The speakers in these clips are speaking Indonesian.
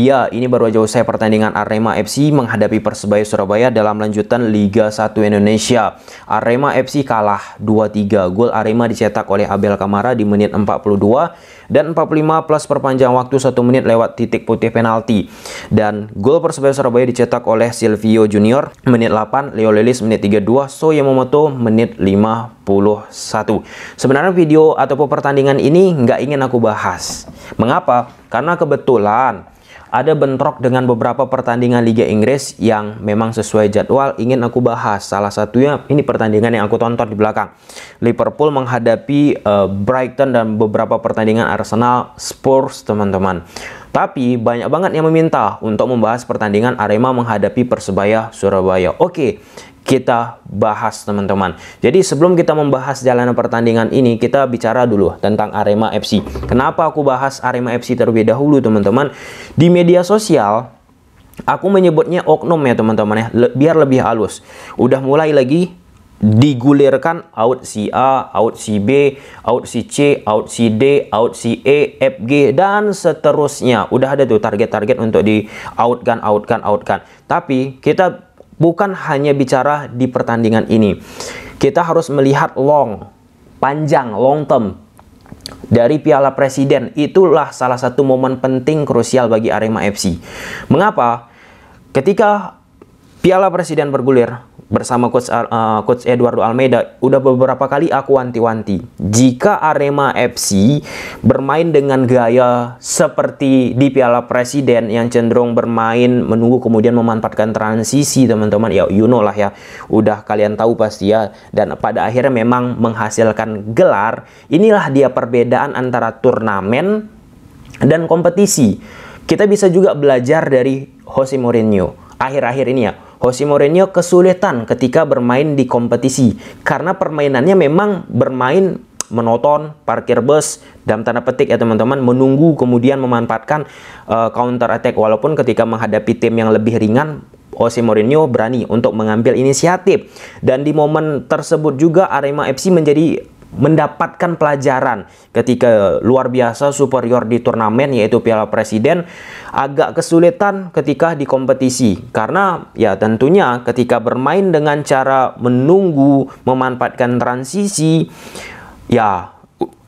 Iya, ini baru aja usai pertandingan Arema FC menghadapi Persebaya Surabaya dalam lanjutan Liga 1 Indonesia. Arema FC kalah 2-3. Gol Arema dicetak oleh Abel Kamara di menit 42 dan 45 plus perpanjang waktu 1 menit lewat titik putih penalti. Dan gol Persebaya Surabaya dicetak oleh Silvio Junior menit 8, Leo Lelis menit 32, Yamamoto menit 51. Sebenarnya video ataupun pertandingan ini nggak ingin aku bahas. Mengapa? Karena kebetulan ada bentrok dengan beberapa pertandingan Liga Inggris yang memang sesuai jadwal ingin aku bahas. Salah satunya ini pertandingan yang aku tonton di belakang. Liverpool menghadapi uh, Brighton dan beberapa pertandingan Arsenal, Spurs, teman-teman. Tapi banyak banget yang meminta untuk membahas pertandingan Arema menghadapi Persebaya Surabaya. Oke, kita bahas teman-teman. Jadi sebelum kita membahas jalanan pertandingan ini, kita bicara dulu tentang Arema FC. Kenapa aku bahas Arema FC terlebih dahulu teman-teman? Di media sosial, aku menyebutnya oknum ya teman-teman ya, biar lebih halus. Udah mulai lagi digulirkan out si A, out si B, out si C, out si D, out si E, F, G dan seterusnya. Udah ada tuh target-target untuk di outkan, outkan, outkan. Tapi kita bukan hanya bicara di pertandingan ini. Kita harus melihat long, panjang, long term. Dari Piala Presiden itulah salah satu momen penting krusial bagi Arema FC. Mengapa? Ketika Piala Presiden bergulir, bersama coach uh, coach Eduardo Almeida udah beberapa kali aku wanti-wanti jika Arema FC bermain dengan gaya seperti di Piala Presiden yang cenderung bermain menunggu kemudian memanfaatkan transisi teman-teman ya you know lah ya udah kalian tahu pasti ya dan pada akhirnya memang menghasilkan gelar inilah dia perbedaan antara turnamen dan kompetisi kita bisa juga belajar dari Jose Mourinho akhir-akhir ini ya Jose Mourinho kesulitan ketika bermain di kompetisi karena permainannya memang bermain menonton, parkir bus, dalam tanda petik ya teman-teman, menunggu kemudian memanfaatkan uh, counter attack walaupun ketika menghadapi tim yang lebih ringan Jose Mourinho berani untuk mengambil inisiatif dan di momen tersebut juga Arema FC menjadi mendapatkan pelajaran ketika luar biasa superior di turnamen yaitu Piala Presiden agak kesulitan ketika di kompetisi karena ya tentunya ketika bermain dengan cara menunggu memanfaatkan transisi ya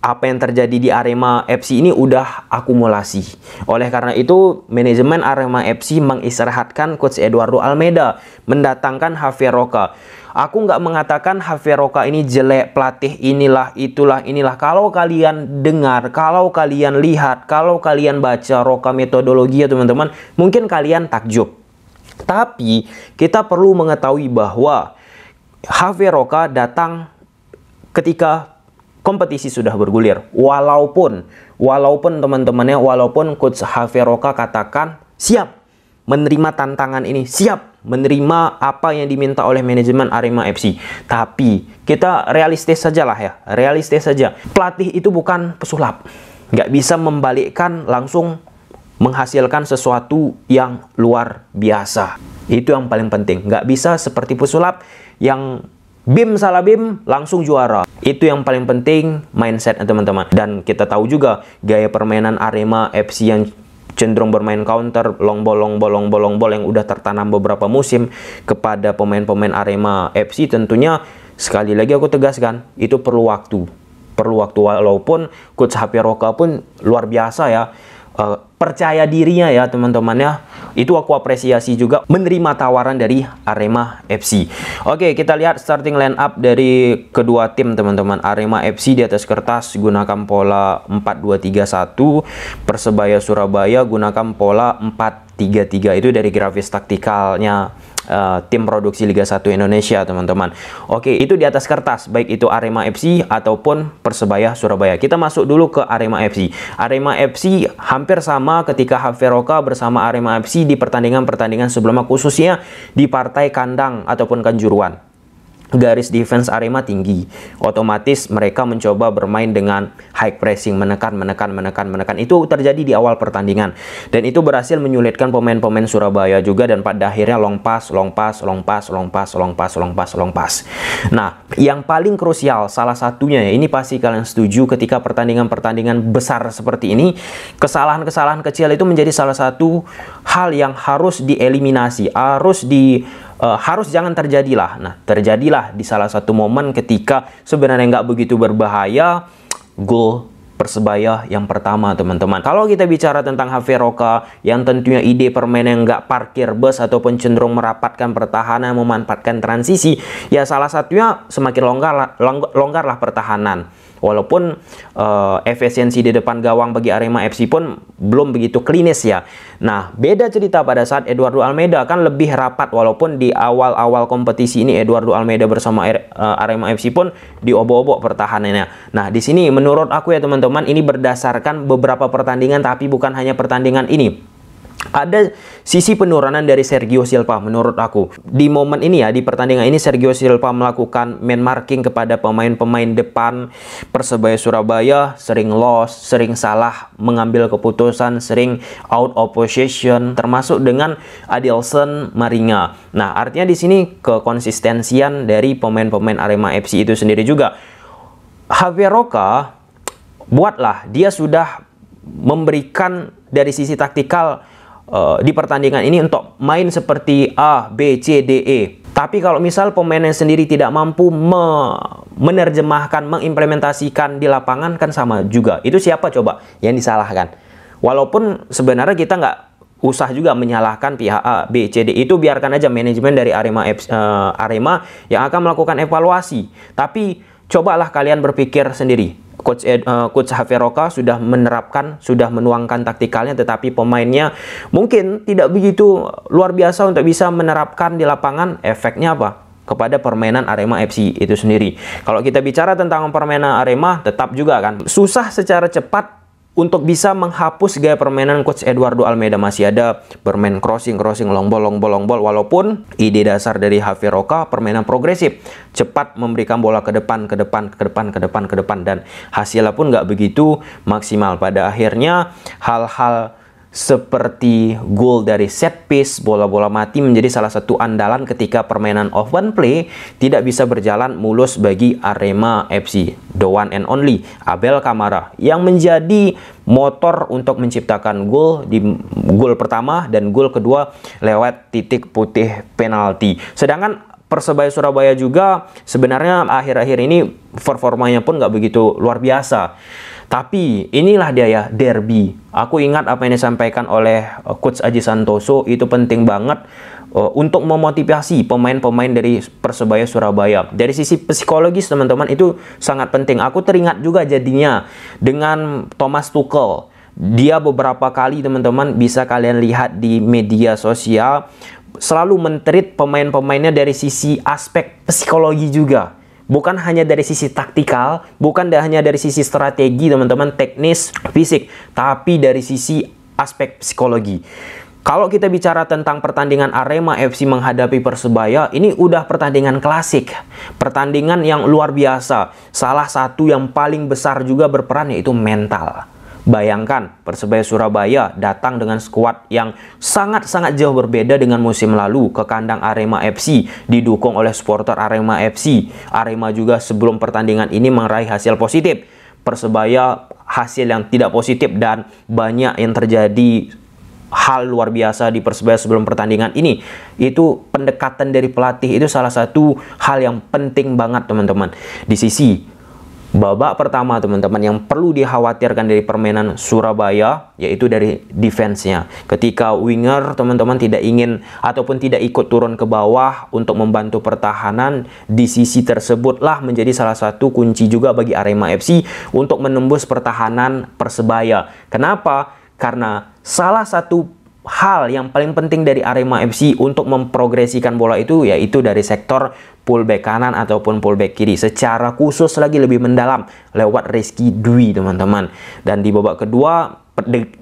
apa yang terjadi di Arema FC ini udah akumulasi. Oleh karena itu, manajemen Arema FC mengistirahatkan coach Eduardo Almeida mendatangkan Javier Roca. Aku nggak mengatakan Javier Roca ini jelek, pelatih inilah, itulah, inilah. Kalau kalian dengar, kalau kalian lihat, kalau kalian baca Roca metodologi ya teman-teman, mungkin kalian takjub. Tapi kita perlu mengetahui bahwa Javier Roca datang ketika kompetisi sudah bergulir. Walaupun, walaupun teman-temannya, walaupun Coach Haveroka katakan siap menerima tantangan ini, siap menerima apa yang diminta oleh manajemen Arema FC. Tapi kita realistis saja lah ya, realistis saja. Pelatih itu bukan pesulap. Nggak bisa membalikkan langsung menghasilkan sesuatu yang luar biasa. Itu yang paling penting. Nggak bisa seperti pesulap yang Bim salah bim, langsung juara. Itu yang paling penting mindset eh, teman-teman. Dan kita tahu juga gaya permainan Arema FC yang cenderung bermain counter, long ball, long ball, long ball, long ball yang udah tertanam beberapa musim kepada pemain-pemain Arema FC tentunya sekali lagi aku tegaskan itu perlu waktu. Perlu waktu walaupun coach Javier pun luar biasa ya. Uh, percaya dirinya ya teman-teman ya itu aku apresiasi juga menerima tawaran dari Arema FC. Oke, kita lihat starting line up dari kedua tim teman-teman. Arema FC di atas kertas gunakan pola 4-2-3-1, Persebaya Surabaya gunakan pola 4-3-3 itu dari grafis taktikalnya uh, tim produksi Liga 1 Indonesia, teman-teman. Oke, itu di atas kertas, baik itu Arema FC ataupun Persebaya Surabaya. Kita masuk dulu ke Arema FC. Arema FC hampir sama ketika Haveroka bersama Arema FC di pertandingan-pertandingan sebelumnya, khususnya di partai kandang ataupun kanjuruan garis defense Arema tinggi. Otomatis mereka mencoba bermain dengan high pressing, menekan, menekan, menekan, menekan. Itu terjadi di awal pertandingan. Dan itu berhasil menyulitkan pemain-pemain Surabaya juga dan pada akhirnya long pass, long pass, long pass, long pass, long pass, long pass, long pass. Nah, yang paling krusial salah satunya ya, ini pasti kalian setuju ketika pertandingan-pertandingan besar seperti ini, kesalahan-kesalahan kecil itu menjadi salah satu hal yang harus dieliminasi, harus di uh, harus jangan terjadilah. Nah, terjadilah di salah satu momen ketika sebenarnya nggak begitu berbahaya gol Persebaya yang pertama teman-teman. Kalau kita bicara tentang Haveroka yang tentunya ide permain yang nggak parkir bus ataupun cenderung merapatkan pertahanan memanfaatkan transisi ya salah satunya semakin longgar, longgar longgarlah pertahanan. Walaupun uh, efisiensi di depan gawang bagi Arema FC pun belum begitu klinis ya. Nah, beda cerita pada saat Eduardo Almeida kan lebih rapat walaupun di awal-awal kompetisi ini Eduardo Almeida bersama uh, Arema FC pun diobok-obok pertahanannya. Nah, di sini menurut aku ya teman-teman ini berdasarkan beberapa pertandingan tapi bukan hanya pertandingan ini ada sisi penurunan dari Sergio Silva menurut aku. Di momen ini ya, di pertandingan ini Sergio Silva melakukan man marking kepada pemain-pemain depan Persebaya Surabaya, sering loss, sering salah mengambil keputusan, sering out of position termasuk dengan Adilson Maringa. Nah, artinya di sini kekonsistensian dari pemain-pemain Arema FC itu sendiri juga. Javier Roca buatlah dia sudah memberikan dari sisi taktikal Eh, di pertandingan ini untuk main seperti A, B, C, D, E. Tapi kalau misal pemainnya sendiri tidak mampu me menerjemahkan, mengimplementasikan di lapangan kan sama juga. Itu siapa coba yang disalahkan? Walaupun sebenarnya kita nggak usah juga menyalahkan pihak A, B, C, D itu biarkan aja manajemen dari Arema uh, Arema yang akan melakukan evaluasi. Tapi cobalah kalian berpikir sendiri coach Ed, uh, coach Haveroka sudah menerapkan sudah menuangkan taktikalnya tetapi pemainnya mungkin tidak begitu luar biasa untuk bisa menerapkan di lapangan efeknya apa kepada permainan Arema FC itu sendiri. Kalau kita bicara tentang permainan Arema tetap juga kan susah secara cepat untuk bisa menghapus gaya permainan coach Eduardo Almeida masih ada bermain crossing crossing long ball long ball long ball walaupun ide dasar dari Javier Roca permainan progresif cepat memberikan bola ke depan ke depan ke depan ke depan ke depan dan hasilnya pun nggak begitu maksimal pada akhirnya hal-hal seperti gol dari set piece, bola-bola mati menjadi salah satu andalan ketika permainan off one play tidak bisa berjalan mulus bagi Arema FC. The one and only Abel Kamara yang menjadi motor untuk menciptakan gol di gol pertama dan gol kedua lewat titik putih penalti. Sedangkan Persebaya Surabaya juga sebenarnya akhir-akhir ini performanya pun nggak begitu luar biasa. Tapi inilah dia ya derby. Aku ingat apa yang disampaikan oleh eh, coach Aji Santoso itu penting banget uh, untuk memotivasi pemain-pemain dari Persebaya Surabaya. Dari sisi psikologis teman-teman itu sangat penting. Aku teringat juga jadinya dengan Thomas Tuchel. Dia beberapa kali teman-teman bisa kalian lihat di media sosial selalu menterit pemain-pemainnya dari sisi aspek psikologi juga bukan hanya dari sisi taktikal, bukan hanya dari sisi strategi, teman-teman, teknis, fisik, tapi dari sisi aspek psikologi. Kalau kita bicara tentang pertandingan Arema FC menghadapi Persebaya, ini udah pertandingan klasik. Pertandingan yang luar biasa. Salah satu yang paling besar juga berperan yaitu mental. Bayangkan Persebaya Surabaya datang dengan skuad yang sangat-sangat jauh berbeda dengan musim lalu ke kandang Arema FC didukung oleh supporter Arema FC. Arema juga sebelum pertandingan ini meraih hasil positif. Persebaya hasil yang tidak positif dan banyak yang terjadi hal luar biasa di Persebaya sebelum pertandingan ini. Itu pendekatan dari pelatih itu salah satu hal yang penting banget teman-teman. Di sisi Babak pertama teman-teman yang perlu dikhawatirkan dari permainan Surabaya yaitu dari defense-nya. Ketika winger teman-teman tidak ingin ataupun tidak ikut turun ke bawah untuk membantu pertahanan di sisi tersebutlah menjadi salah satu kunci juga bagi Arema FC untuk menembus pertahanan Persebaya. Kenapa? Karena salah satu hal yang paling penting dari Arema FC untuk memprogresikan bola itu yaitu dari sektor pullback kanan ataupun pullback kiri secara khusus lagi lebih mendalam lewat Rizky Dwi teman-teman dan di babak kedua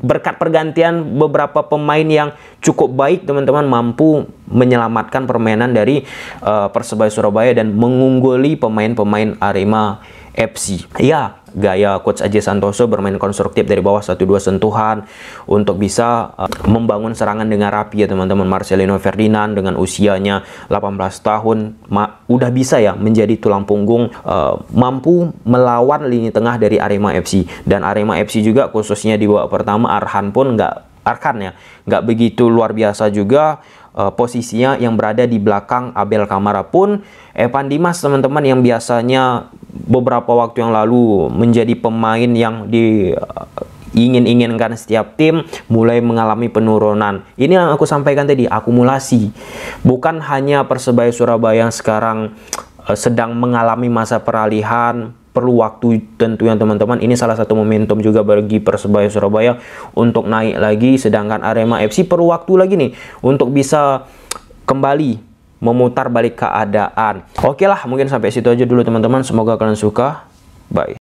berkat pergantian beberapa pemain yang cukup baik teman-teman mampu menyelamatkan permainan dari uh, Persebaya Surabaya dan mengungguli pemain-pemain Arema FC ya gaya coach Aji Santoso bermain konstruktif dari bawah satu dua sentuhan untuk bisa uh, membangun serangan dengan rapi ya teman-teman Marcelino Ferdinand dengan usianya 18 tahun ma udah bisa ya menjadi tulang punggung uh, mampu melawan lini tengah dari Arema FC dan Arema FC juga khususnya di babak pertama Arhan pun nggak Arkan ya. Nggak begitu luar biasa juga uh, posisinya yang berada di belakang Abel Kamara pun Evan Dimas teman-teman yang biasanya beberapa waktu yang lalu menjadi pemain yang di uh, ingin-inginkan setiap tim mulai mengalami penurunan. Ini yang aku sampaikan tadi, akumulasi. Bukan hanya Persebaya Surabaya yang sekarang eh, sedang mengalami masa peralihan, perlu waktu tentunya teman-teman. Ini salah satu momentum juga bagi Persebaya Surabaya untuk naik lagi sedangkan Arema FC perlu waktu lagi nih untuk bisa kembali memutar balik keadaan. Oke lah, mungkin sampai situ aja dulu teman-teman. Semoga kalian suka. Bye.